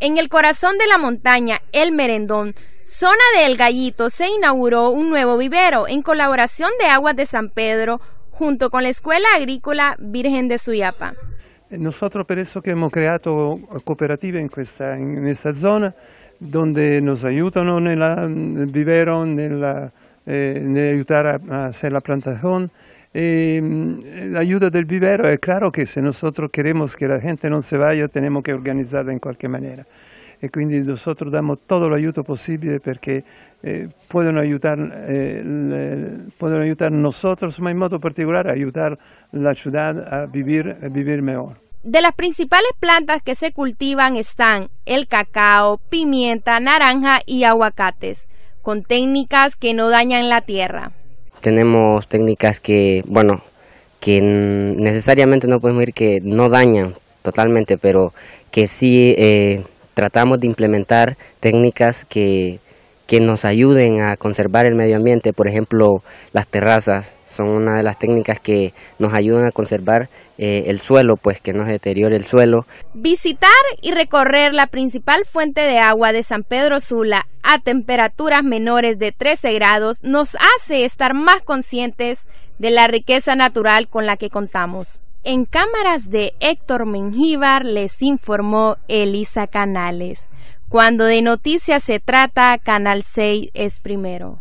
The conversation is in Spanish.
En el corazón de la montaña, El Merendón, zona del Gallito, se inauguró un nuevo vivero en colaboración de Aguas de San Pedro junto con la Escuela Agrícola Virgen de Suyapa. Nosotros por eso que hemos creado cooperativas en esta zona donde nos ayudan en el vivero, en la eh, de ayudar a, hacer la plantación. Mm, la ayuda del vivero, es eh, claro que si nosotros queremos que la gente no se vaya, tenemos que organizarla en cualquier manera. ...y eh, quindi nosotros damos todo el ayuda posible porque pueden ayudar, nosotros, pero en modo particular ayudar la ciudad a vivir, a vivir mejor. De las principales plantas que se cultivan están el cacao, pimienta, naranja y aguacates con técnicas que no dañan la tierra. Tenemos técnicas que, bueno, que necesariamente no podemos decir que no dañan totalmente, pero que sí eh, tratamos de implementar técnicas que que nos ayuden a conservar el medio ambiente. Por ejemplo, las terrazas son una de las técnicas que nos ayudan a conservar eh, el suelo, pues que no se deteriore el suelo. Visitar y recorrer la principal fuente de agua de San Pedro Sula a temperaturas menores de 13 grados nos hace estar más conscientes de la riqueza natural con la que contamos. En cámaras de Héctor Mengíbar les informó Elisa Canales. Cuando de noticias se trata, Canal 6 es primero.